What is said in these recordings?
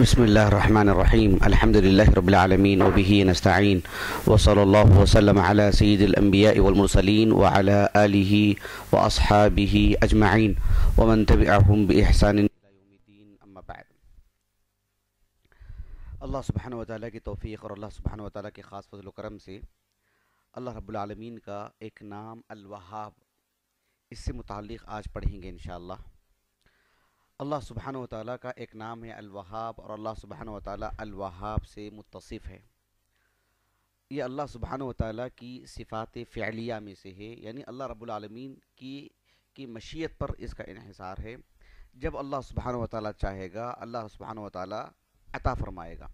بسم الله الرحمن الرحيم الحمد لله رب العالمين وبه نستعين وصلى الله وسلم على سيد الأنبياء والمرسلين وعلى آله وأصحابه أجمعين ومن تبعهم بإحسان إلى يوم الدين أما بعد اللہ سبحانہ وتعالی کی توفیق اور اللہ سبحانہ وتعالی کی خاص فضل و کرم سے اللہ رب العالمین کا ایک نام الوہاب اس سے متعلق آج پڑھیں گے انشاءاللہ अल्लाह सुबहान ताली का एक नाम है अलवाहाब और अल्लाह सुबहान ताली से मुतसिफ़ है ये अल्लाह सुबहान ताली की सिफ़ात फ़ैलिया में से है यानी अल्लाह रबालमीन की की मशीत पर इसका इहसार है जब अल्लाह सुबहान ताली चाहेगा अल्लाह सुबहान ताली अता फ़रमाएगा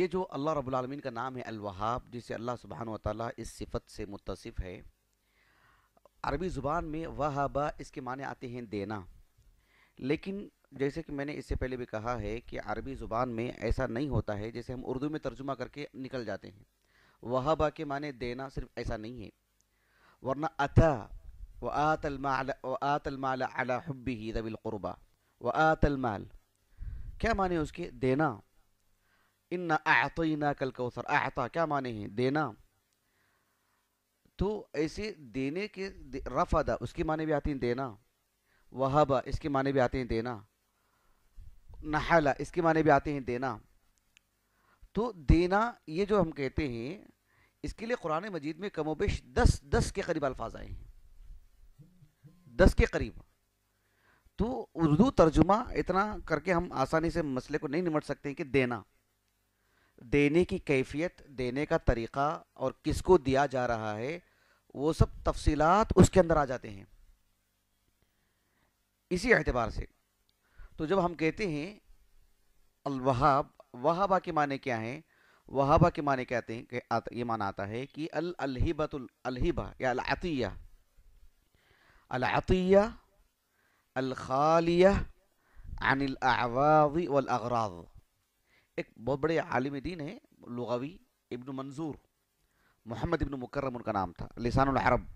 ये जो अल्लाह रबालमीन का नाम है अलवाहाब जिसे अल्लाह सुबहान ताली इस सिफत से मुतसिफ़ है अरबी ज़ुबान में वहाबा इसके माने आते हैं देना लेकिन जैसे कि मैंने इससे पहले भी कहा है कि अरबी ज़ुबान में ऐसा नहीं होता है जैसे हम उर्दू में तर्जुमा करके निकल जाते हैं वहाबा के माने देना सिर्फ ऐसा नहीं है वरना अता व आतलमाल व अला ही रबिलक़ुरबा व आतलमाल क्या माने उसके देना इन्ना आतना कल कौसर आता क्या माने हैं देना तो ऐसे देने के रफ अदा उसके माने भी आती हैं देना वहब इसके माने भी आते हैं देना नहला इसके माने भी आते हैं देना तो देना ये जो हम कहते हैं इसके लिए कुरान मजीद में कमोबेश दस दस के करीब अल्फाज आए हैं दस के करीब तो उर्दू तर्जुमा इतना करके हम आसानी से मसले को नहीं निमट सकते हैं कि देना देने की कैफियत देने का तरीक़ा और किसको दिया जा रहा है वो सब तफसीलात उसके अंदर आ जाते हैं इसी एतबार से तो जब हम कहते हैं अलवाहाब वहाबा के माने क्या हैं वहाबा के माने कहते हैं कि ये माना आता है कि अल अलहिबतुल अलहिबा या अलातिया अलातिया अलखालिया अनिल अवावी एक बहुत बड़े आलिम दीन है लगावी इब्न मंजूर मोहम्मद इब्न मुकर्रम उनका नाम था लिसान अरब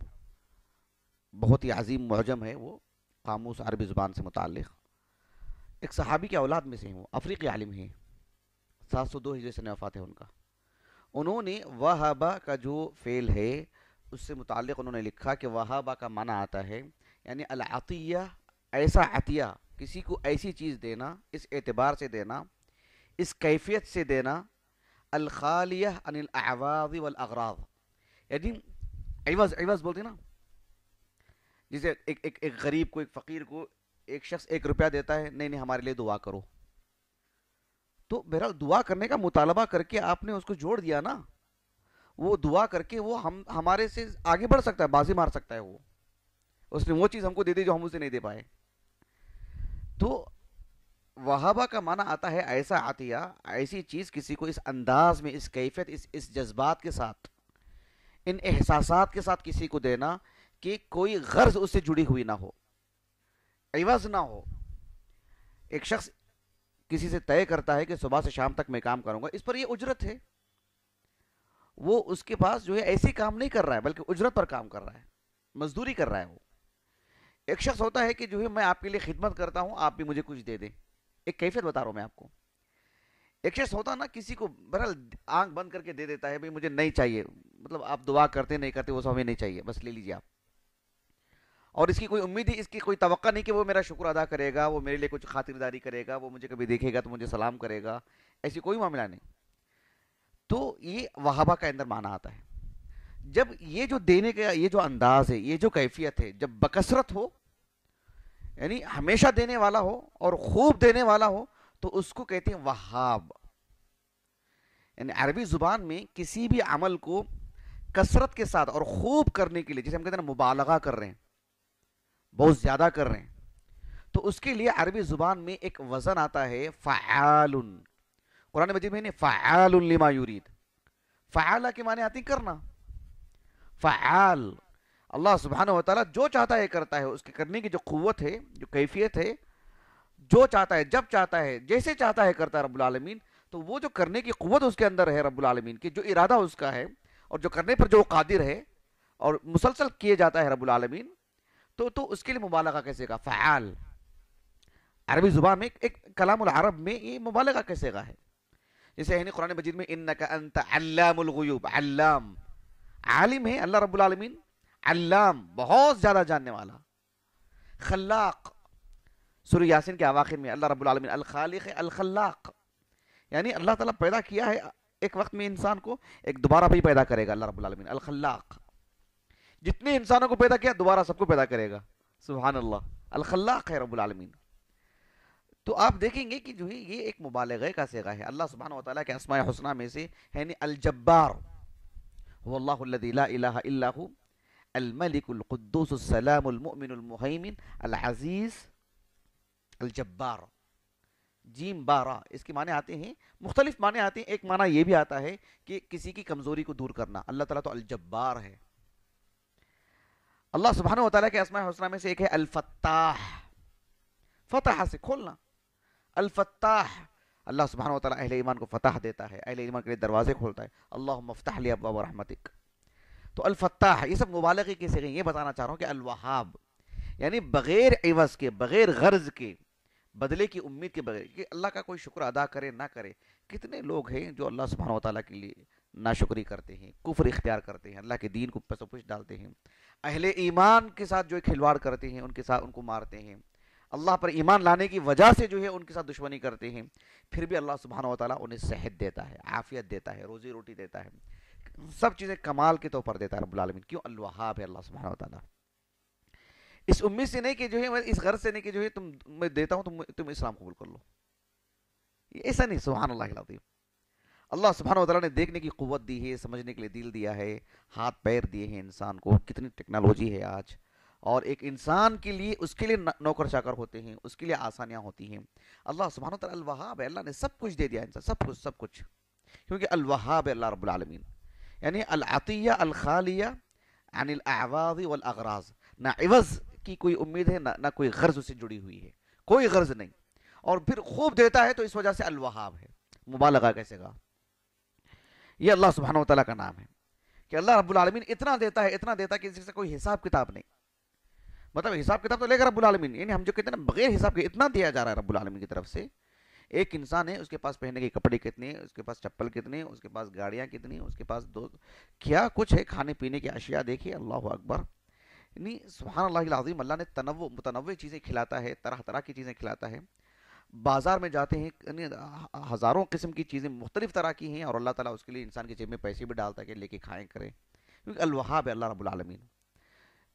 बहुत ही अजीम मुहजम है वो कामूस अरबी ज़ुबान से मुतल एक सहाबी के औलाद में से हैं वो अफ्रीकी आलिम हैं सात सौ दो हिजरी से वफ़ात है उनका उन्होंने वहाबा का जो फ़ेल है उससे मुतल उन्होंने लिखा कि वहाबा का माना आता है यानी अलातिया ऐसा अतिया किसी को ऐसी चीज़ देना इस एतबार से देना इस कैफियत से देना अलखालिया अनिल अवाज़ वल यानी एवज़ एवज़ बोलते ना जिसे एक एक एक गरीब को एक फ़कीर को एक शख्स एक रुपया देता है नहीं नहीं हमारे लिए दुआ करो तो बहरहाल दुआ करने का मुतालबा करके आपने उसको जोड़ दिया ना वो दुआ करके वो हम हमारे से आगे बढ़ सकता है बाजी मार सकता है वो उसने वो चीज़ हमको दे दी जो हम उसे नहीं दे पाए तो वहाबा का माना आता है ऐसा आतिया ऐसी चीज़ किसी को इस अंदाज में इस कैफियत इस इस जज्बात के साथ इन एहसास के साथ किसी को देना कि कोई गर्ज उससे जुड़ी हुई ना हो एवज ना हो एक शख्स किसी से तय करता है कि सुबह से शाम तक मैं काम करूंगा इस पर ये उजरत है वो उसके पास जो है ऐसे काम नहीं कर रहा है बल्कि उजरत पर काम कर रहा है मजदूरी कर रहा है वो एक शख्स होता है कि जो है मैं आपके लिए खिदमत करता हूं आप भी मुझे कुछ दे दें एक कैफियत बता रहा हूं मैं आपको एक शख्स होता ना किसी को बहरहाल आंख बंद करके दे देता है भाई मुझे नहीं चाहिए मतलब आप दुआ करते नहीं करते वो सब हमें नहीं चाहिए बस ले लीजिए आप और इसकी कोई उम्मीद ही इसकी कोई तो नहीं कि वो मेरा शुक्र अदा करेगा वो मेरे लिए कुछ खातिरदारी करेगा वो मुझे कभी देखेगा तो मुझे सलाम करेगा ऐसी कोई मामला नहीं तो ये वहाबा का अंदर माना आता है जब ये जो देने का ये जो अंदाज है ये जो कैफियत है जब बकसरत हो यानी हमेशा देने वाला हो और खूब देने वाला हो तो उसको कहते हैं वहाब यानी अरबी ज़ुबान में किसी भी अमल को कसरत के साथ और खूब करने के लिए जैसे हम कहते हैं ना मुबालगा कर रहे हैं बहुत ज़्यादा कर रहे हैं तो उसके लिए अरबी ज़ुबान में एक वज़न आता है फ़ाल कुरान मजीद में फ़ाल लिमा यूरीद फ़ाला के माने आती करना फ़ाल अल्लाह सुबहान तला जो चाहता है करता है उसके करने की जो कुत है जो कैफियत है जो चाहता है जब चाहता है जैसे चाहता है करता है रबालमीन तो वो जो करने की कुत उसके अंदर है रबालमीन की जो इरादा उसका है और जो करने पर जो कादिर है और मुसलसल किए जाता है रबालमीन तो तो उसके लिए मुबालगा कैसे का फ़ाल अरबी ज़ुबान में एक कलाम अरब में ये मुबालगा कैसे का है जैसे है कुरान मजीद में इन का अल्लाम आलिम है अल्लाह रबालमीन अल्लाम बहुत ज़्यादा जानने वाला खल्लाक सुर यासिन के अवाखिर में अल्लाह रबालमीन अलखालिक अलखल्लाक यानी अल्लाह ताला पैदा किया है एक वक्त में इंसान को एक दोबारा भी पैदा करेगा अल्लाह रबालमीन अलखल्लाक जितने इंसानों को पैदा किया दोबारा सबको पैदा करेगा सुबहान अल्लाह अलखल्लाक है रबालमीन तो आप देखेंगे कि जो है ये एक मुबालग का सेगा है अल्लाह सुबहान वाली के आसमाय हसना में से है अलजब्बार वल्लाहु अलजब्बार जीम बारा इसके माने आते हैं मुख्तलिफ माने आते हैं एक माना ये भी आता है कि किसी की कमज़ोरी को दूर करना अल्लाह ताला तो अलजब्बार है अल्लाह सुबहान के असमा हौसला में से एक है अलफताह फतह से खोलना अलफताह अल्लाह सुबहान वाली ईमान को फतह देता है अहिल ईमान के लिए दरवाजे खोलता है अल्लाह मफ्ताह अब्बा रहमतिक तो अलफताह ये सब मुबालक के सिगे ये बताना चाह रहा हूँ कि अलवाहाब यानी बग़ैर एवज़ के बग़ैर गर्ज के बदले की उम्मीद के बगैर कि अल्लाह का कोई शुक्र अदा करे ना करे कितने लोग हैं जो अल्लाह सुबहान वाली के लिए नाशुक्री करते हैं कुफर इख्तियार करते हैं अल्लाह के दीन को पसपुश डालते हैं अहले ईमान के साथ जो खिलवाड़ करते हैं उनके साथ उनको मारते हैं अल्लाह पर ईमान लाने की वजह से जो है उनके साथ दुश्मनी करते हैं फिर भी अल्लाह सुबहाना ताली उन्हें सेहत देता है आफियत देता है रोज़ी रोटी देता है सब चीज़ें कमाल के तौर पर देता है रबालमिन क्यों अल्लाह है अल्लाह सुबहाना ताली इस उम्मीद से नहीं कि जो है मैं इस गर्ज से नहीं कि जो है तुम मैं देता हूँ तुम तुम इस्लाम कबूल कर लो ऐसा नहीं सुबहान अल्लाह सुबहान तला ने देखने की क़ुत दी है समझने के लिए दिल दिया है हाथ पैर दिए हैं इंसान को कितनी टेक्नोलॉजी है आज और एक इंसान के लिए उसके लिए नौकर चाकर होते हैं उसके लिए आसानियाँ होती हैं अल्लाह सुबहान तला अल्लाह ने सब कुछ दे दिया इंसान सब कुछ सब कुछ क्योंकि अलवाहाब अल्लाह रबालमीन यानी अलातिया अलखालिया अनिल अवाजी वलअराज ना इवज़ की कोई उम्मीद है ना ना कोई गर्ज उससे जुड़ी हुई है कोई गर्ज नहीं और फिर खूब देता है तो इस वजह से अलवाहाब है मुबालगा कैसे ये अल्लाह सुबहान तला का नाम है कि अल्लाह रबालमीन इतना देता है इतना देता है कि जिससे कोई हिसाब किताब नहीं मतलब हिसाब किताब तो लेगा रबालमीन यानी हम जो कहते हैं बगैर हिसाब के इतना दिया जा रहा है रब्बुल की तरफ से एक इंसान है उसके पास पहनने के कपड़े कितने उसके पास चप्पल कितने उसके पास गाड़ियाँ कितनी उसके पास दो क्या कुछ है खाने पीने की अशिया देखिए अल्लाह अकबर यानी सुबहान अल्लाह अल्लाह ने तनव मुतनव चीज़ें खिलाता है तरह तरह की चीज़ें खिलाता है बाज़ार में जाते हैं हज़ारों किस्म की चीज़ें मुख्तलिफ तरह की हैं और अल्लाह ताला उसके लिए इंसान के जेब में पैसे भी डालता है कि लेके खाएं करें क्योंकि अलवहाब है अल्लाह रबालमीन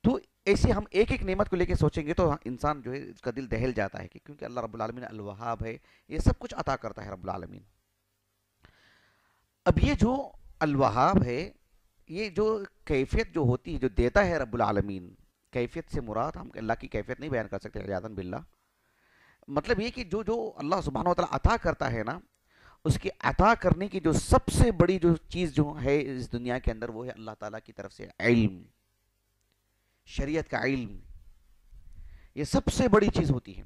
तो ऐसे हम एक एक नेमत को लेके सोचेंगे तो इंसान जो है उसका दिल दहल जाता है कि क्योंकि अल्लाह रबालमीन अलवहाब है ये सब कुछ अता करता है रबालमीन अब ये जो अलवहाब है ये जो कैफियत जो होती है जो देता है रबालमीन कैफियत से मुराद हम अल्लाह की कैफियत नहीं बयान कर सकते बिल्ला मतलब ये कि जो जो अल्लाह सुबहान तला अता करता है ना उसकी अता करने की जो सबसे बड़ी जो चीज़ जो है इस दुनिया के अंदर वो है अल्लाह ताला की तरफ से इल्म शरीयत का इल्म ये सबसे बड़ी चीज़ होती है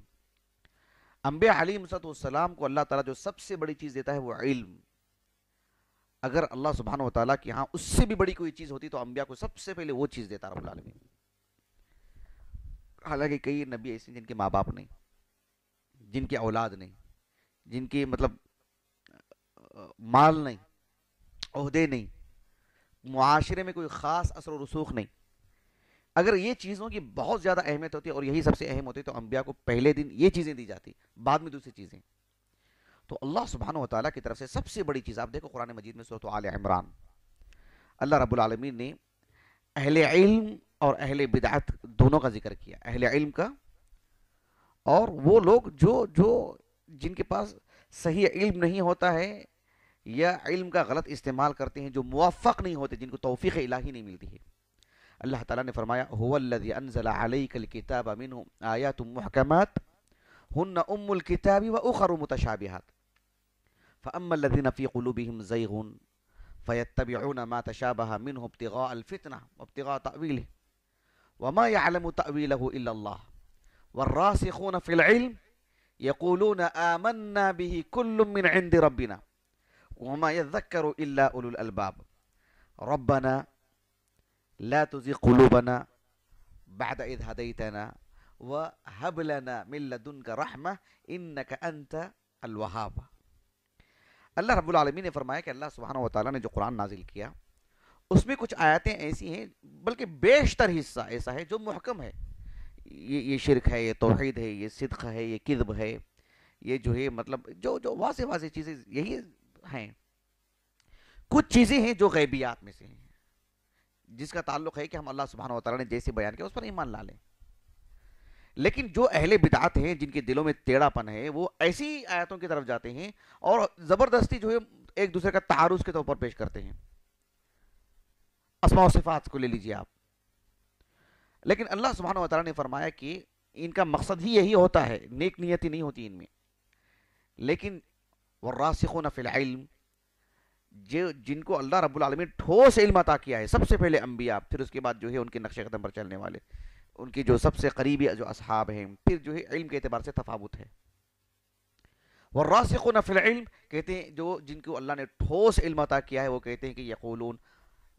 अम्बे अलीमसतम को अल्लाह ताला जो सबसे बड़ी चीज़ देता है वो इल्म अगर अल्लाह सुबहान तला की हाँ उससे भी बड़ी कोई चीज़ होती तो अम्बिया को सबसे पहले वो चीज़ देता रबालमी हालांकि कई नबी ऐसे जिनके माँ बाप नहीं जिनकी औलाद नहीं जिनकी मतलब माल नहीं अहदे नहीं माशरे में कोई ख़ास असर रसूख नहीं अगर ये चीज़ों की बहुत ज़्यादा अहमियत होती है और यही सबसे अहम होती है तो अम्बिया को पहले दिन ये चीज़ें दी जाती बाद में दूसरी चीज़ें तो अल्लाह सुबहान तौर की तरफ से सबसे बड़ी चीज़ आप देखो कुरान मजीद में सूरत आल इमरान अल्लाह रबालमीन ने अहल इल्म और अहल बिदात दोनों का जिक्र किया अहल इल्म का और वो लोग जो जो जिनके पास सही इल्म नहीं होता है या इल्म का गलत इस्तेमाल करते हैं जो मुआफ़ नहीं होते जिनको तोफ़ी इलाही नहीं मिलती है अल्लाह ताला ने फरमाया हुवल्लज़ी किताब आया तुम महकमत किताबी व उखर मुतशाबिहात फ़मल्लिन वमा यअलमु तअवीलहु والراسخون في العلم يقولون آمنا به كل من عند ربنا وما يذكر إلا أولو الألباب ربنا لا تزغ قلوبنا بعد إذ هديتنا وهب لنا من لدنك رحمة إنك أنت الوهاب رب रब्बुल आलमीन ने फरमाया कि अल्लाह सुबहाना نے جو قرآن نازل کیا اس میں کچھ आयतें ایسی ہیں بلکہ بیشتر حصہ ایسا ہے جو محکم ہے ये ये शिरक है ये तोहद है ये सिद्क है ये किदब है ये जो है मतलब जो जो वासे वासे चीज़ें यही हैं कुछ चीज़ें हैं जो गैबियात में से हैं जिसका ताल्लुक है कि हम अल्लाह सुबहाना तला ने जैसे बयान किया उस पर ईमान ला लें लेकिन जो अहले बिदात हैं जिनके दिलों में टेढ़ापन है वो ऐसी आयतों की तरफ जाते हैं और ज़बरदस्ती जो है एक दूसरे का तारुस के तौर पर पेश करते हैं असमा सिफात को ले लीजिए आप लेकिन अल्लाह सुबहान तारा ने फरमाया कि इनका मकसद ही यही होता है नेक नीयती नहीं होती इनमें लेकिन वर्रासिको नफिल जो जिनको अल्लाह रब्बुल रबालमीन ठोस इल्म अता किया है सबसे पहले अम्बिया फिर उसके बाद जो है उनके नक्शे कदम पर चलने वाले उनके जो सबसे करीबी जो असहाब हैं फिर जो है इल्म के अतबार से तफावत है वर्रासिको नफिल कहते हैं जो जिनको अल्लाह ने ठोस इल्म अता किया है वो कहते हैं कि यकोलून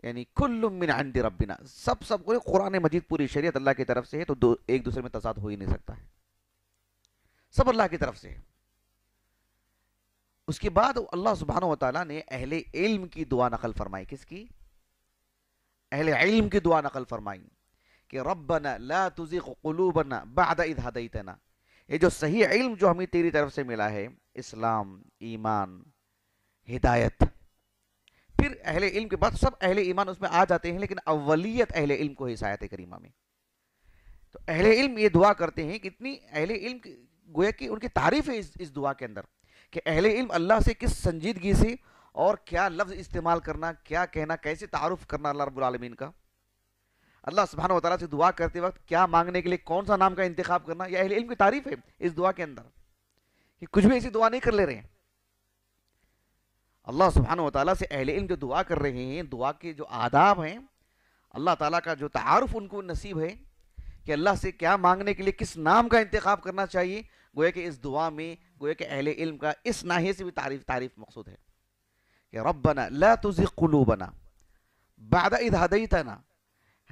यानी कुल्लुमिन आंदी रबिना सब सब को कुरान मजीद पूरी शरीयत अल्लाह की तरफ से है तो दो एक दूसरे में तसाद हो ही नहीं सकता है सब अल्लाह की तरफ से है उसके बाद अल्लाह सुबहान तला ने अहले इल्म की दुआ नकल फरमाई किसकी अहले इल्म की दुआ नकल फरमाई कि रबना ला बाद ये जो सही इल्म जो हमें तेरी तरफ से मिला है इस्लाम ईमान हिदायत फिर अहले इल्म के बाद सब अहले ईमान उसमें आ जाते हैं लेकिन अवलियत अहले इल्म को हिसायत करीमा में तो अहले इल्म ये दुआ करते हैं कि इतनी अहले इल्म गोया कि उनकी तारीफ है इस, इस दुआ के अंदर कि अहले इल्म अल्लाह से किस संजीदगी से और क्या लफ्ज़ इस्तेमाल करना क्या कहना कैसे तारुफ करना अल्लाह रबालमीन का अल्लाह सुबहान वाली से दुआ करते वक्त क्या मांगने के लिए कौन सा नाम का इंतखब करना यह अहले इल्म की तारीफ है इस दुआ के अंदर कि कुछ भी ऐसी दुआ नहीं कर ले रहे हैं अल्लाह सुबहान वाली से अहल इल्म जो दुआ कर रहे हैं दुआ के जो आदाब हैं अल्लाह ताला का जो तारफ़ उनको नसीब है कि अल्लाह से क्या मांगने के लिए किस नाम का इंतखब करना चाहिए गोया कि इस दुआ में गोया कि अहल इल्म का इस नाहे से भी तारीफ तारीफ मकसूद है कि बना ला तुझे कुलू बना बाद इद हदई तना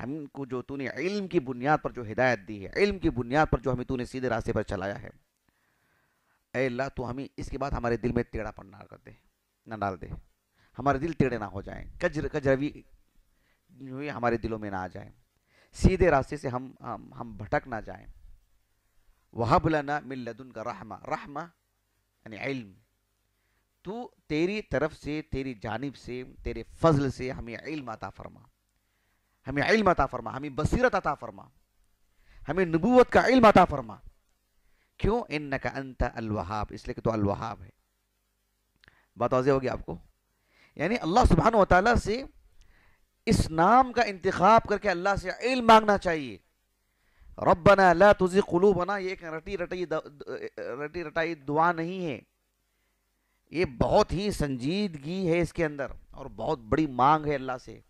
हमको जो तूने इल्म की बुनियाद पर जो हिदायत दी है इल्म की बुनियाद पर जो हमें तूने सीधे रास्ते पर चलाया है अल्लाह तो हमें इसके बाद हमारे दिल में टेढ़ा पन्ना कर दे ना डाल दे हमारे दिल टेढ़े ना हो जाए कजर कजरवी हुई हमारे दिलों में ना आ जाए सीधे रास्ते से हम हम, हम भटक ना जाए वहब बुलाना मिल लदुन का रहमा रहमा यानी इल्म तू तेरी तरफ से तेरी जानिब से तेरे फजल से हमें इल्म अता फरमा हमें इल्म अता फरमा हमें बसीरत अता फरमा हमें नबूवत का इल्म अता फरमा क्यों इन का अंत अलवहाब इसलिए कि तो अलवहाब है बात वाजह होगी आपको यानी अल्लाह सुबहान ताली से इस नाम का इंतखब करके अल्लाह से इल मांगना चाहिए रबना ला तुझी कुलू बना ये एक रटी रटी रटी रटाई दुआ नहीं है ये बहुत ही संजीदगी है इसके अंदर और बहुत बड़ी मांग है अल्लाह से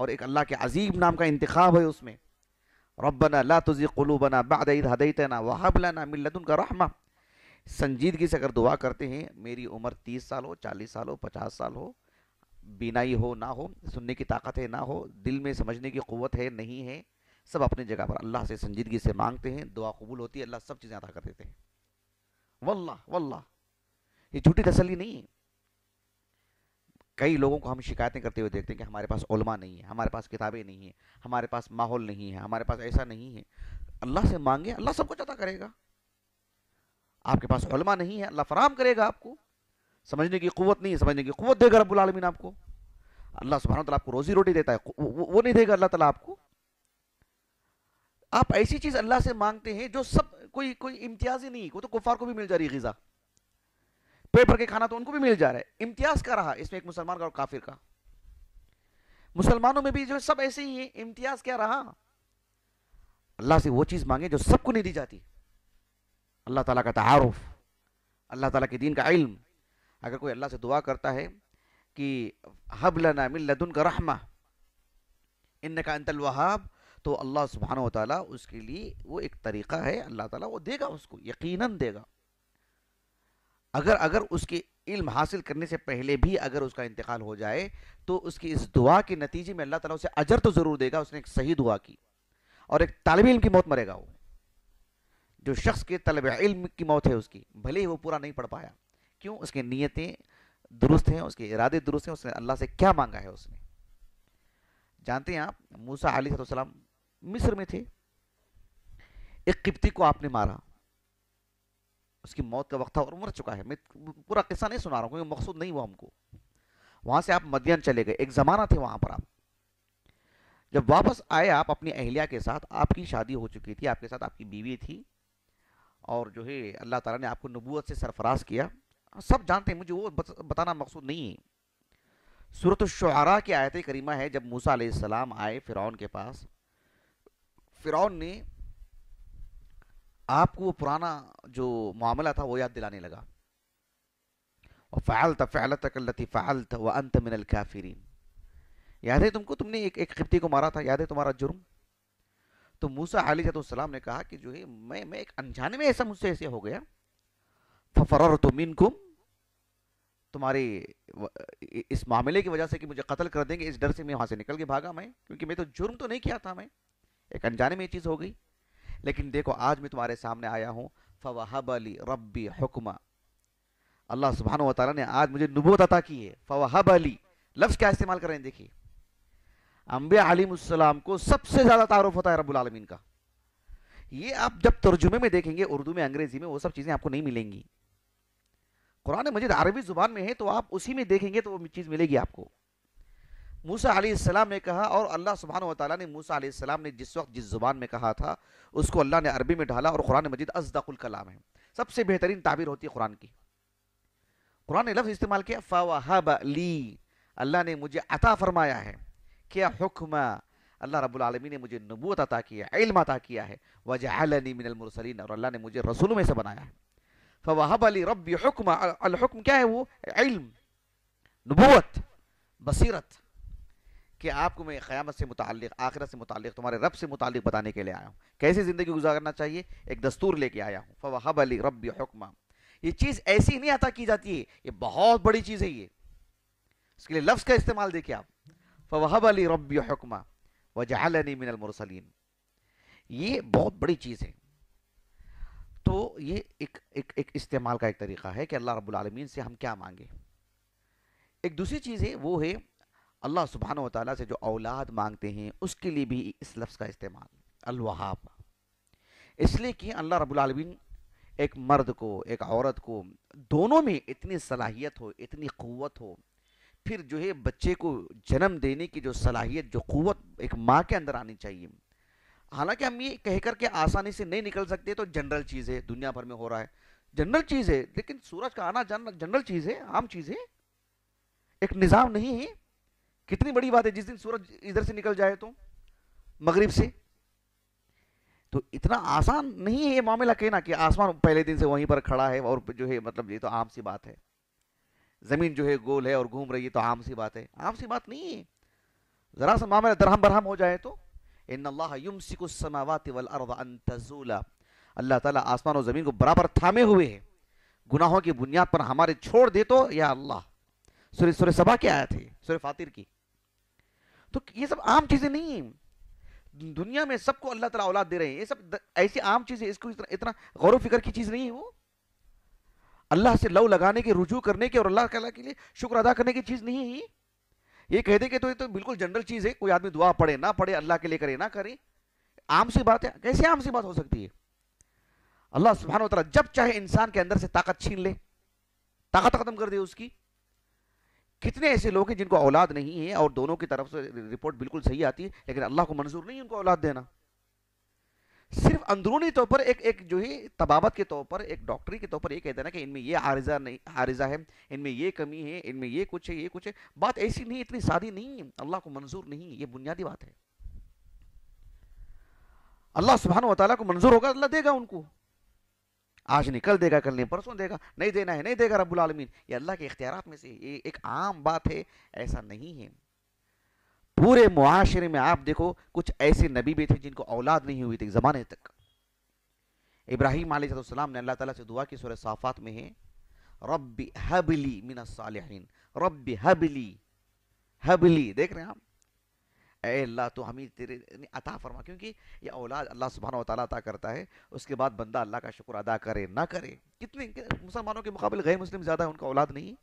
और एक अल्लाह के अजीब नाम का इंतखब है उसमें रबना ला तुझी कुलू बना बाद हदईतना वहाब लाना मिल्लतन का रहमा संजीदगी से अगर दुआ करते हैं मेरी उम्र तीस साल हो चालीस साल हो पचास साल हो बीनाई हो ना हो सुनने की ताकत है ना हो दिल में समझने की क़वत है नहीं है सब अपने जगह पर अल्लाह से संजीदगी से मांगते हैं दुआ कबूल होती है अल्लाह सब चीज़ें अदा कर देते हैं वल्ला वल्ला ये झूठी तसली नहीं है कई लोगों को हम शिकायतें करते हुए देखते हैं कि हमारे पास उलमा नहीं है हमारे पास किताबें नहीं है हमारे पास माहौल नहीं है हमारे पास ऐसा नहीं है अल्लाह से मांगे अल्लाह सब कुछ अदा करेगा आपके पास उलमा नहीं है अल्लाह फराम करेगा आपको समझने की क़वत नहीं है समझने की क़वत देगा रब्बुल आलमीन आपको अल्लाह सुबहाना तला आपको रोज़ी रोटी देता है वो, नहीं देगा अल्लाह तला आपको आप ऐसी चीज़ अल्लाह से मांगते हैं जो सब कोई कोई इम्तियाज़ ही नहीं वो तो कुफार को भी मिल जा रही गज़ा पेट भर के खाना तो उनको भी मिल जा रहा है इम्तियाज़ का रहा इसमें एक मुसलमान का और काफिर का मुसलमानों में भी जो सब ऐसे ही है इम्तियाज़ क्या रहा अल्लाह से वो चीज़ मांगे जो सबको नहीं दी जाती अल्लाह ताला का तहारफ अल्लाह ताला के दीन का इल्म अगर कोई अल्लाह से दुआ करता है कि हबलना मिल्लदन का रहमा इन का अंतल वहाब तो अल्लाह सुबहान ताला उसके लिए वो एक तरीक़ा है अल्लाह ताला वो देगा उसको यकीनन देगा अगर अगर उसके इल्म हासिल करने से पहले भी अगर उसका इंतकाल हो जाए तो उसकी इस दुआ के नतीजे में अल्लाह ताला उसे अजर तो ज़रूर देगा उसने एक सही दुआ की और एक तालब इल्म की मौत मरेगा वो जो शख्स के तलब इल्म की मौत है उसकी भले ही वो पूरा नहीं पढ़ पाया क्यों उसकी नीयतें दुरुस्त हैं उसके इरादे दुरुस्त हैं उसने अल्लाह से क्या मांगा है उसने जानते हैं आप मूसा आलीसम मिस्र में थे एक किप्ती को आपने मारा उसकी मौत का वक्त था और मर चुका है मैं पूरा किस्सा नहीं सुना रहा हूँ क्योंकि मकसूद नहीं हुआ हमको वहाँ से आप मदियन चले गए एक ज़माना थे वहाँ पर आप जब वापस आए आप अपनी अहलिया के साथ आपकी शादी हो चुकी थी आपके साथ आपकी बीवी थी और जो है अल्लाह ताला ने आपको नबूत से सरफराज किया सब जानते हैं मुझे वो बताना मकसूद नहीं है सूरत शुरा की आयत करीमा है जब मूसा सलाम आए फ़िरौन के पास फ़िरौन ने आपको वो पुराना जो मामला था वो याद दिलाने लगा और फैल था फ़ाल तकल्लती फैल था वह अंत मिनल काफिरीन याद है तुमको तुमने एक एक खिप्ती को मारा था याद है तुम्हारा जुर्म तो मूसा सलाम ने कहा कि जो है मैं मैं एक अनजाने में ऐसा मुझसे ऐसे हो गया फफरर तो मिनकुम तुम्हारी इस मामले की वजह से कि मुझे कत्ल कर देंगे इस डर से मैं वहाँ से निकल के भागा मैं क्योंकि मैं तो जुर्म तो नहीं किया था मैं एक अनजाने में ये चीज़ हो गई लेकिन देखो आज मैं तुम्हारे सामने आया हूँ फ़वाहब अली रबी हुक्मा अल्लाह सुबहान तारा ने आज मुझे नबूत अता की है फ़वाहब अली लफ्ज़ क्या इस्तेमाल कर रहे हैं देखिए अम्बिया आलिम को सबसे ज़्यादा तारुफ होता है आलमीन का ये आप जब तर्जुमे में देखेंगे उर्दू में अंग्रेजी में वो सब चीज़ें आपको नहीं मिलेंगी कुरान मजिद अरबी ज़ुबान में है तो आप उसी में देखेंगे तो वो चीज़ मिलेगी आपको मूसा आसमाम ने कहा और अल्लाह सुबहान तला ने मूसा आसमाम ने जिस वक्त जिस ज़ुबान में कहा था उसको अल्लाह ने अरबी में ढाला और कुरान मजिद अजदकुल कलाम है सबसे बेहतरीन ताबीर होती है कुरान की कुरान ने लफ्ज़ इस्तेमाल किया फ़वाहब ली अल्लाह ने मुझे अता फरमाया है क्या हुक्म अल्लाह रब्बुल आलमीन ने मुझे नबूत अता किया इल्म अता किया है वजहलनी मिनल मुरसलीन और अल्लाह ने मुझे रसूलों में से बनाया है फवाहब अली रब्बी हुक्म अल हुक्म क्या है वो इल्म नबूत बसीरत कि आपको मैं क़यामत से मुतक आखिरत से मुतक तुम्हारे रब से मुतक बताने के लिए आया हूँ कैसे ज़िंदगी गुजारना चाहिए एक दस्तूर लेके आया हूँ फ़वाहब अली रब हुक्म ये चीज़ ऐसी नहीं अता की जाती है ये बहुत बड़ी चीज़ है ये इसके लिए लफ्ज़ का इस्तेमाल देखिए आप फवहबली रबी हकमा वजहलनी मिनल मुरसलीन ये बहुत बड़ी चीज़ है तो ये एक एक एक इस्तेमाल का एक तरीक़ा है कि अल्लाह रब्बुल रबालमीन से हम क्या मांगे एक दूसरी चीज़ है वो है अल्लाह सुबहान तला से जो औलाद मांगते हैं उसके लिए भी इस लफ्ज़ का इस्तेमाल अलवहाब इसलिए कि अल्लाह रबालमीन एक मर्द को एक औरत को दोनों में इतनी सलाहियत हो इतनी क़वत हो फिर जो है बच्चे को जन्म देने की जो सलाहियत जो कुत एक माँ के अंदर आनी चाहिए हालांकि हम ये कह कर के आसानी से नहीं निकल सकते तो जनरल चीज़ है दुनिया भर में हो रहा है जनरल चीज़ है लेकिन सूरज का आना जनरल चीज़ है आम चीज़ है एक निज़ाम नहीं है कितनी बड़ी बात है जिस दिन सूरज इधर से निकल जाए तो मगरिब से तो इतना आसान नहीं है ये मामला कहना कि आसमान पहले दिन से वहीं पर खड़ा है और जो है मतलब ये तो आम सी बात है ज़मीन जो है गोल है और घूम रही है तो आम सी बात है आम सी बात नहीं है ज़रा सा मामला दरहम बरहम हो जाए तो इन अल्लाहमावत अल्लाह ताला आसमान और ज़मीन को बराबर थामे हुए हैं गुनाहों की बुनियाद पर हमारे छोड़ दे तो या अल्लाह सुर सुर सभा की आया थी सुर फातिर की तो ये सब आम चीज़ें नहीं है दुनिया में सबको अल्लाह ताला औलाद दे रहे हैं ये सब ऐसी आम चीज़ें इसको इतना इतना गौर फिक्र की चीज़ नहीं है वो अल्लाह से लव लगाने के रुझू करने की और अल्लाह के के लिए शुक्र अदा करने की चीज़ नहीं है ये कह कि तो ये तो बिल्कुल जनरल चीज़ है कोई आदमी दुआ पढ़े ना पढ़े अल्लाह के लिए करे ना करे आम सी बात है कैसे आम सी बात हो सकती है अल्लाह सुबहान तला जब चाहे इंसान के अंदर से ताकत छीन ले ताकत खत्म कर दे उसकी कितने ऐसे लोग हैं जिनको औलाद नहीं है और दोनों की तरफ से रिपोर्ट बिल्कुल सही आती है लेकिन अल्लाह को मंजूर नहीं उनको औलाद देना सिर्फ अंदरूनी तौर पर एक एक जो ही तबावत के तौर पर एक डॉक्टरी के तौर पर ये कह ना कि इनमें ये आरिजा नहीं आरिजा है इनमें ये कमी है इनमें ये कुछ है ये कुछ है बात ऐसी नहीं इतनी सादी नहीं है अल्लाह को मंजूर नहीं ये बुनियादी बात है अल्लाह सुबहान वाली को मंजूर होगा अल्लाह देगा उनको आज निकल देगा कल नहीं परसों देगा नहीं देना है नहीं देगा रबुल आलमीन ये अल्लाह के इख्तियार में से ये एक आम बात है ऐसा नहीं है पूरे मुआशरे में आप देखो कुछ ऐसे नबी भी थे जिनको औलाद नहीं हुई थी ज़माने तक इब्राहिम आसमाम ने अल्लाह तला से दुआ की सुर साफ़ात में है रब हबली मिन सालिहीन रब हबली हबली देख रहे हैं आप ए अल्लाह तो हमें तेरे अता फरमा क्योंकि ये औलाद अल्लाह सुबहाना तला अता करता है उसके बाद बंदा अल्लाह का शुक्र अदा करे ना करे कितने मुसलमानों के मुकाबले गए मुस्लिम ज़्यादा है उनका औलाद नहीं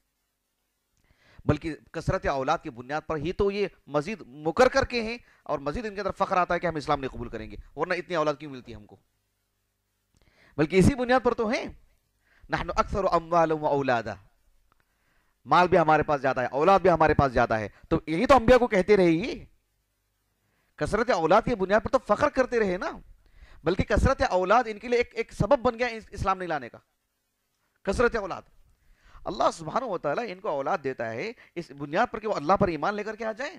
बल्कि कसरत औलाद की बुनियाद पर ही तो ये मजीद मुकर करके हैं और मजीद इनके अंदर फ़ख्र आता है कि हम इस्लाम नहीं कबूल करेंगे वरना इतनी औलाद क्यों मिलती है हमको बल्कि इसी बुनियाद पर तो हैं नहन अक्सर अम्वाल औलादा माल भी हमारे पास ज्यादा है औलाद भी हमारे पास ज्यादा है तो यही तो अम्बिया को कहते रहे ये कसरत औलाद की बुनियाद पर तो फ़ख्र करते रहे ना बल्कि कसरत औलाद इनके लिए एक एक सबब बन गया इस्लाम नहीं लाने का कसरत औलाद अल्लाह सुबहान वाली इनको औलाद देता है इस बुनियाद पर कि वो अल्लाह पर ईमान लेकर के आ जाए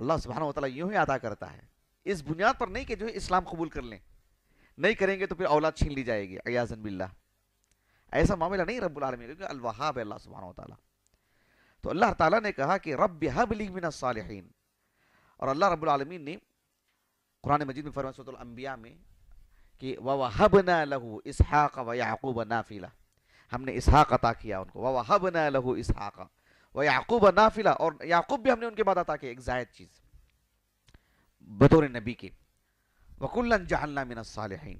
अल्लाह सुबहान वाली यूं ही अदा करता है इस बुनियाद पर नहीं कि जो इस्लाम कबूल कर लें नहीं करेंगे तो फिर औलाद छीन ली जाएगी अयाजन बिल्ला ऐसा मामला नहीं रब्बुल आलमीन क्योंकि अलवाहाब है अल्लाह सुबहान ताला तो अल्लाह ताला ने कहा कि रब हबली मिन और अल्लाह रब्बुल ने कुरान मजीद में फरमा सूरह में कि वहबना लहू इसहाक व याकूब नाफिला हमने इसहाक अता किया उनको वाह वह बना लहू इसहाक वह याकूब नाफिला और याकूब भी हमने उनके बाद अता किया एक जायद चीज़ बतौर नबी के वकुल्लन जहल्ला मिनसालहन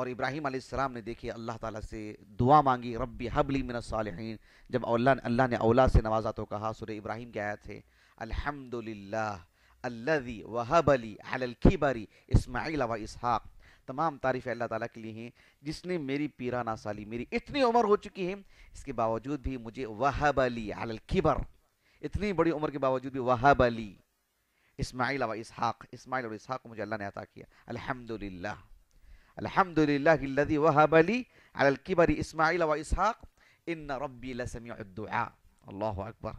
और इब्राहिम आसमाम ने देखिए अल्लाह ताला से दुआ मांगी रब्बी हबली मिनसालहन जब अल्लाह अल्लाह ने अवला से नवाजा तो कहा सुर इब्राहिम के आया थे अल्हम्दुलिल्लाह अल्लज़ी वहबली अलल किबरी इस्माइल व इसहाक़ तमाम तारीफ़ अल्लाह ताला के लिए हैं जिसने मेरी पीराना साली मेरी इतनी उम्र हो चुकी है इसके बावजूद भी मुझे वहब अली अलकिबर इतनी बड़ी उम्र के बावजूद भी वहब अली इसमाइल व इसहाक इसमाइल और इसहाक मुझे अल्लाह ने अता किया अल्हम्दुलिल्लाह अल्हम्दुलिल्लाह वहब अली अलकिबर इसमाइल व इसहाक इन रब्बी लसमीउद्दुआ अल्लाह अकबर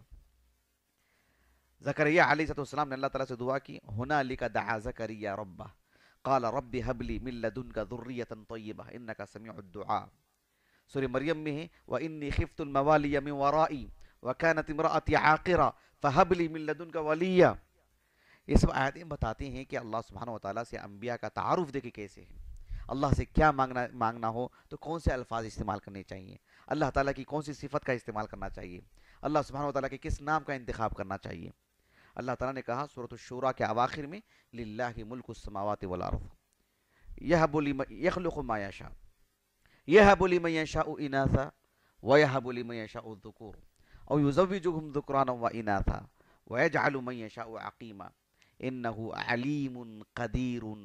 जकरिया अलैहिस्सलाम ने अल्लाह ताला से दुआ की हुना लिका दआ जकरिया रब्बा काला रब हबली मिल्लदुन का ज़ुर्रियतन तय्यबा इन्ना का समीदुआ सूर्य मरियम में है व इन्नी खिफ्तुलमवालिया में वराई व कैनत इमरात आकिरा फ़हबली मिल्लदुन का वलिया ये सब आयतें बताती हैं कि अल्लाह सुबहान वाली से अम्बिया का तारुफ देखे कैसे है अल्लाह से क्या मांगना मांगना हो तो कौन से अल्फाज इस्तेमाल करने चाहिए अल्लाह ताला की कौन सी सिफत का इस्तेमाल करना चाहिए अल्लाह सुबहान वाली के किस नाम का इंतखब करना चाहिए अल्लाह ताला ने कहा सूरत शूरा के आवाखिर में लिल्ला मुल्क समावत वलारफ यह बोली यखलुक शाह यह बोली मैशा उ इनासा व यह बोली मैं मैशा उदकूर और युजवी जुगम दुकुरान व इनासा वह जालू मैशा उ अकीमा इन अलीम कदीर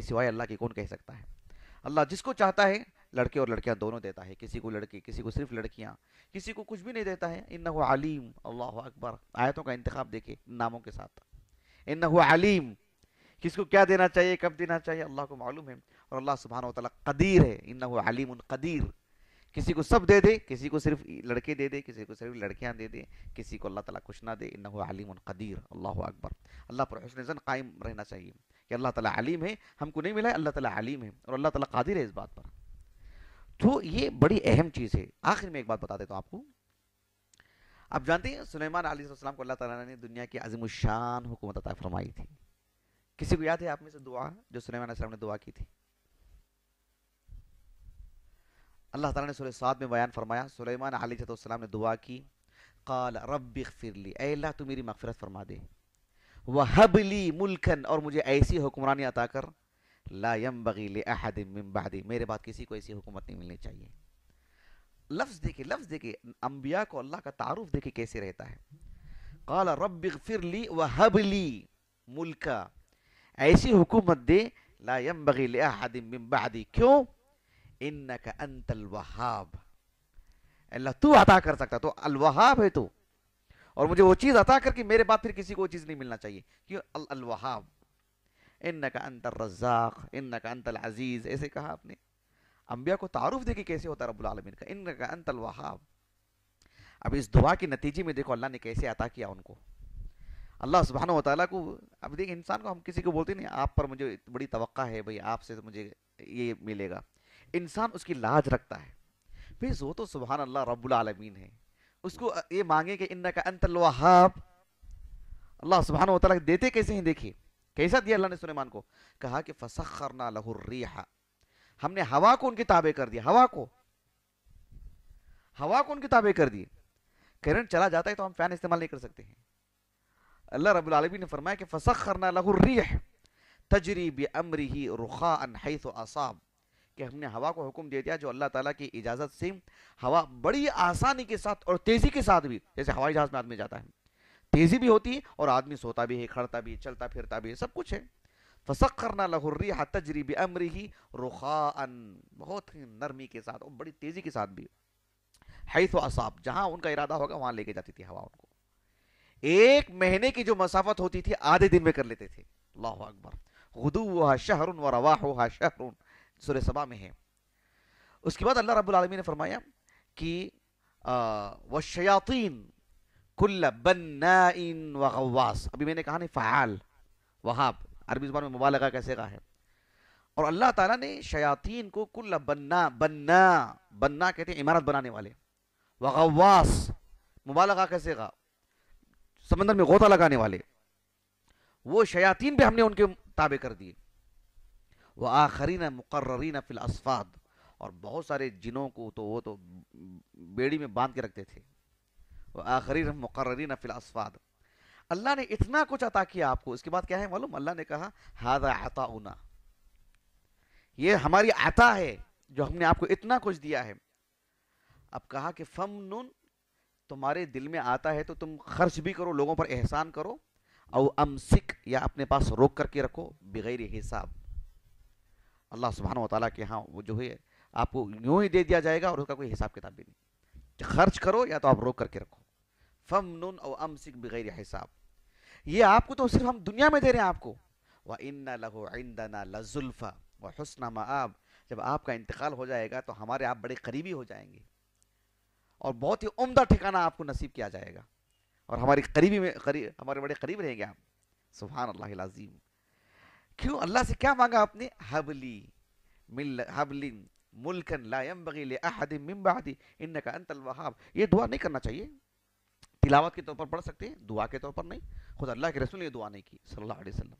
इस सिवाय अल्लाह की कौन कह सकता है अल्लाह जिसको चाहता है लड़के और लड़कियां दोनों देता है किसी को लड़के किसी को सिर्फ लड़कियां किसी को कुछ भी नहीं देता है इन्ना आलीम अल्लाह अकबर आयतों का इंतखा देखे नामों के साथ इन्ना नलीम किसको क्या देना चाहिए कब देना चाहिए अल्लाह को मालूम है और अल्लाह सुबहान तला कदीर है इन्ना नलीम कदीर किसी को सब दे दे किसी को सिर्फ लड़के दे दे किसी को सिर्फ लड़कियां दे दे किसी को अल्लाह ताला कुछ ना दे इन आलिम कदीर अल्लाह अकबर अल्लाह पर हसन कायम रहना चाहिए कि अल्लाह ताला अलीम है हमको नहीं मिला है अल्लाह ताला अलीम है और अल्लाह ताला कादिर है इस बात पर तो ये बड़ी अहम चीज़ है आखिर में एक बात बता देता हूँ आपको आप जानते हैं सुलेमान आलीसम को अल्लाह ताला ने दुनिया की अजीमशान हुकूमत अता फरमाई थी किसी को याद है आप में से दुआ जो सुलेमान सलाम ने दुआ की थी अल्लाह ताला ने सूर्य में बयान फरमाया सुलेमान आलीसम ने दुआ की काल रब अल्लाह तू मेरी मफफरत फरमा दे हबली मुल्कन और मुझे ऐसी हुक्मरानी अता कर लायम बगील अहद बहदी मेरे बाद किसी को ऐसी हुकूमत नहीं मिलनी चाहिए लफ्ज़ देखिए लफ्ज़ देखिए अम्बिया को अल्लाह का तारुफ देखिए कैसे रहता है काला रब फिर ली फिरली वहबली मुल्का ऐसी हुकूमत दे लायम बगील अहद बहदी क्यों इन का अंतल वहाब अल्लाह तू अता कर सकता तो अलवाहाब है तू और मुझे वो चीज़ अता करके मेरे बाद फिर किसी को वो चीज़ नहीं मिलना चाहिए क्यों अलवाहाब इन नका अंतर रज़ाक इन अंतल अजीज़ ऐसे कहा आपने अम्बिया को तारुफ देखिए कैसे होता है आलमीन का इन नका अंतल वहाब अब इस दुआ के नतीजे में देखो अल्लाह ने कैसे अता किया उनको अल्लाह सुबहान वाली को अब देखिए इंसान को हम किसी को बोलते नहीं आप पर मुझे बड़ी तो है भाई आपसे तो मुझे ये मिलेगा इंसान उसकी लाज रखता है फिर वो तो सुबहान अल्लाह रबालमीन है उसको ये मांगे कि इन्ना का अंत वहाब अल्लाह सुबहान वाली देते कैसे हैं देखिए कैसा दिया अल्लाह ने सुलेमान को कहा कि फसखरना लहुर्रिहा हमने हवा को उनकी ताबे कर दिया हवा को हवा को उनकी ताबे कर दिए करंट चला जाता है तो हम फैन इस्तेमाल नहीं कर सकते हैं अल्लाह रब्बुल आलमीन ने फरमाया कि फसखरना रिह तजरी बि अमरिही रुखा अनहैथ असाब कि हमने हवा को हुक्म दे दिया जो अल्लाह ताला की इजाज़त से हवा बड़ी आसानी के साथ और तेज़ी के साथ भी जैसे हवाई जहाज़ में आदमी जाता है तेजी भी होती है और आदमी सोता भी है खड़ता भी है चलता फिरता भी है सब कुछ है फसक करना लहुर्री हा तजरी भी अमरी ही रुखान बहुत ही नरमी के साथ और बड़ी तेजी के साथ भी हैथ असाब जहां उनका इरादा होगा वहां लेके जाती थी हवा उनको एक महीने की जो मसाफत होती थी आधे दिन में कर लेते थे अल्लाह अकबर गुदू शहरुन व रवाह शहरुन सुर सबा में है उसके बाद अल्लाह रब्बुल आलमीन ने फरमाया कि वशयातीन कुल्ल बन्नाइन वगवास अभी मैंने कहा नहीं फ़ाल वहाब अरबी जबान में मुबालगा कैसे कहा है और अल्लाह ताला ने शयातीन को कुल बन्ना बन्ना बन्ना कहते हैं इमारत बनाने वाले वास मुबालगा कैसे कहा समंदर में गोता लगाने वाले वो शयातीन पे हमने उनके ताबे कर दिए वह आखरीन मुकर्रीन फिल असफाद और बहुत सारे जिनों को तो वो तो बेड़ी में बांध के रखते थे आखरी हम फिल फ़िलफ़ाद अल्लाह ने इतना कुछ अता किया आपको इसके बाद क्या है मालूम अल्लाह ने कहा हादा आता उना ये हमारी आता है जो हमने आपको इतना कुछ दिया है अब कहा कि फम तुम्हारे दिल में आता है तो तुम खर्च भी करो लोगों पर एहसान करो और अमसिक या अपने पास रोक करके रखो बगैर हिसाब अल्लाह सुबहान तला के हाँ वो जो है आपको यूँ ही दे दिया जाएगा और उसका कोई हिसाब किताब भी नहीं खर्च करो या तो आप रोक करके रखो फमनुन और अमसिक बगैर हिसाब ये आपको तो सिर्फ हम दुनिया में दे रहे हैं आपको व इन्ना लहु इंदना लजुल्फ़ा व हसन मआब जब आपका इंतकाल हो जाएगा तो हमारे आप बड़े करीबी हो जाएंगे और बहुत ही उम्दा ठिकाना आपको नसीब किया जाएगा और हमारी करीबी में करीब हमारे बड़े करीब रहेंगे आप सुबहान अल्लाह क्यों अल्लाह से क्या मांगा आपने हबली मिल हबलिन मुल्कन लायम बगील अहद मिम्बादी इन का अंतल वहाब ये दुआ नहीं करना चाहिए तिलावत के तौर पर पढ़ सकते हैं दुआ के तौर पर नहीं खुद अल्लाह के रसूल ने दुआ नहीं की सल्लल्लाहु अलैहि वसल्लम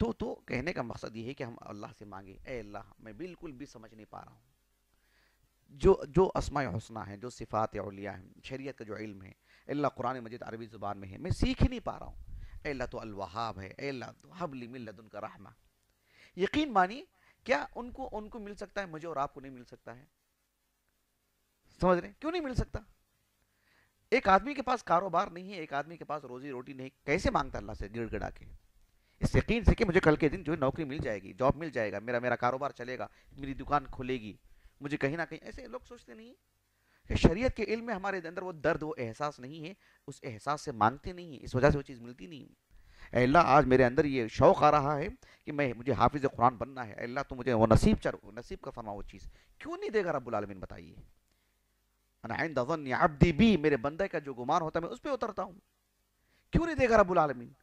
तो तो कहने का मकसद ये है कि हम अल्लाह से मांगे ए अल्लाह मैं बिल्कुल भी समझ नहीं पा रहा हूँ जो जो असमा हसना है जो सिफ़ात अलिया है शरीयत का जो इल्म है अल्लाह कुरान मजिद अरबी ज़ुबान में है मैं सीख ही नहीं पा रहा हूँ अल्लाह तो अलवाहाब है अल्लाह तो हबली मिल्लदन का रहमा यकीन मानिए क्या उनको उनको मिल सकता है मुझे और आपको नहीं मिल सकता है समझ रहे क्यों नहीं मिल सकता एक आदमी के पास कारोबार नहीं है एक आदमी के पास रोजी रोटी नहीं कैसे मांगता अल्लाह से गिड़ गड़ा के इस यकीन से कि मुझे कल के दिन जो है नौकरी मिल जाएगी जॉब मिल जाएगा मेरा मेरा कारोबार चलेगा मेरी दुकान खुलेगी मुझे कहीं ना कहीं ऐसे लोग सोचते नहीं कि शरीयत के इल्म में हमारे अंदर वो दर्द वो एहसास नहीं है उस एहसास से मांगते नहीं है इस वजह से वो चीज़ मिलती नहीं है अल्लाह आज मेरे अंदर ये शौक़ आ रहा है कि मैं मुझे हाफिज़ कुरान बनना है अल्लाह तो मुझे वो नसीब चर नसीब का फरमा वो चीज़ क्यों नहीं देगा रब्बुल आलमीन बताइए अब्दी भी मेरे बंदे का जो गुमार होता है मैं उस पर उतरता हूँ क्यों नहीं देगा रबुल आलमीन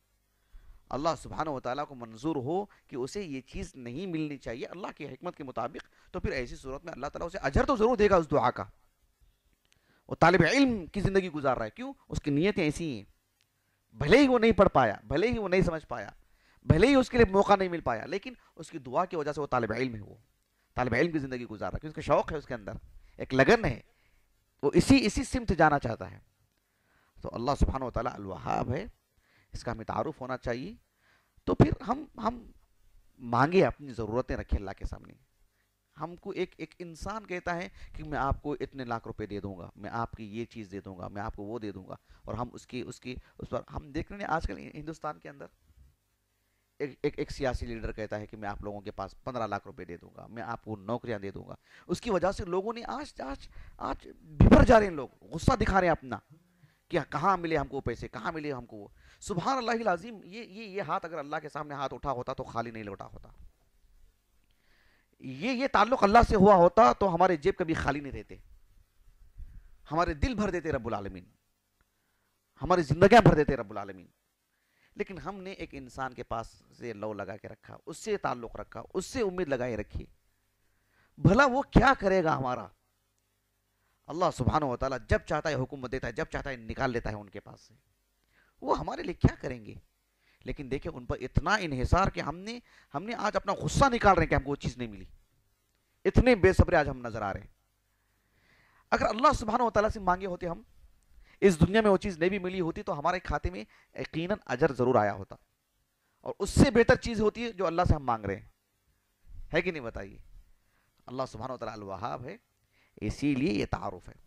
अल्लाह सुबहान वाली को मंजूर हो कि उसे ये चीज़ नहीं मिलनी चाहिए अल्लाह की हमत के मुताबिक तो फिर ऐसी सूरत में अल्लाह ताला उसे अजर तो ज़रूर देगा उस दुआ का वो तालब इल्म की ज़िंदगी गुजार रहा है क्यों उसकी नीयतें ऐसी हैं भले ही वो नहीं पढ़ पाया भले ही वो नहीं समझ पाया भले ही उसके लिए मौका नहीं मिल पाया लेकिन उसकी दुआ की वजह से वो तालब इल्म है वो तालब इल्म की ज़िंदगी गुजार रहा है क्योंकि उसका शौक़ है उसके अंदर एक लगन है वो इसी इसी सिमत जाना चाहता है तो अल्लाह सुबहान वाली है इसका हमें तारुफ होना चाहिए तो फिर हम हम मांगे अपनी ज़रूरतें रखें अल्लाह के सामने हमको एक एक इंसान कहता है कि मैं आपको इतने लाख रुपए दे दूंगा मैं आपकी ये चीज़ दे दूंगा मैं आपको वो दे दूंगा और हम उसकी उसकी उस पर हम देख रहे हैं आजकल हिंदुस्तान के अंदर एक एक, सियासी लीडर कहता है कि मैं आप लोगों के पास पंद्रह लाख रुपए दे दूंगा मैं आपको नौकरियां दे दूंगा उसकी वजह से लोगों ने आज आज आज बिफर जा रहे हैं लोग गुस्सा दिखा रहे हैं अपना कि हाँ, कहाँ मिले हमको पैसे कहाँ मिले हमको वो सुबह अल्लाजीम ये ये ये हाथ अगर अल्लाह के सामने हाथ उठा होता तो खाली नहीं लौटा होता ये ये ताल्लुक अल्लाह से हुआ होता तो हमारे जेब कभी खाली नहीं रहते हमारे दिल भर देते रब्बुल आलमीन हमारी जिंदगियां भर देते रब्बुल आलमीन लेकिन हमने एक इंसान के पास से लव लगा के रखा उससे ताल्लुक रखा उससे उम्मीद लगाए रखी भला वो क्या करेगा हमारा अल्लाह सुबहान वाली जब चाहता है हुकूमत देता है जब चाहता है निकाल लेता है उनके पास से वो हमारे लिए क्या करेंगे लेकिन देखिए उन पर इतना इन्हिसार कि हमने हमने आज अपना गुस्सा निकाल रहे हैं कि हमको वो चीज़ नहीं मिली इतने बेसब्रे आज हम नजर आ रहे हैं अगर अल्लाह सुबहान वाली से मांगे होते हम इस दुनिया में वो चीज़ नहीं भी मिली होती तो हमारे खाते में यकीन अजर ज़रूर आया होता और उससे बेहतर चीज़ होती है जो अल्लाह से हम मांग रहे हैं है कि नहीं बताइए अल्लाह सुबहान तहाब है इसीलिए ये तारफ़ है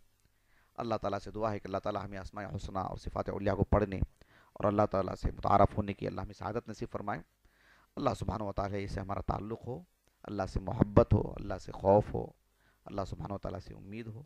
अल्लाह ताला से दुआ है कि अल्लाह ताला हमें आसमाय हसना और सिफात उल्ला को पढ़ने और अल्लाह ताला से मुतारफ़ होने की अल्लाह हमें शहादत नसीब फरमाए अल्लाह सुबहान तला इससे हमारा ताल्लुक़ हो अल्लाह से मोहब्बत हो अल्लाह से खौफ हो अल्लाह सुबहान तला से उम्मीद हो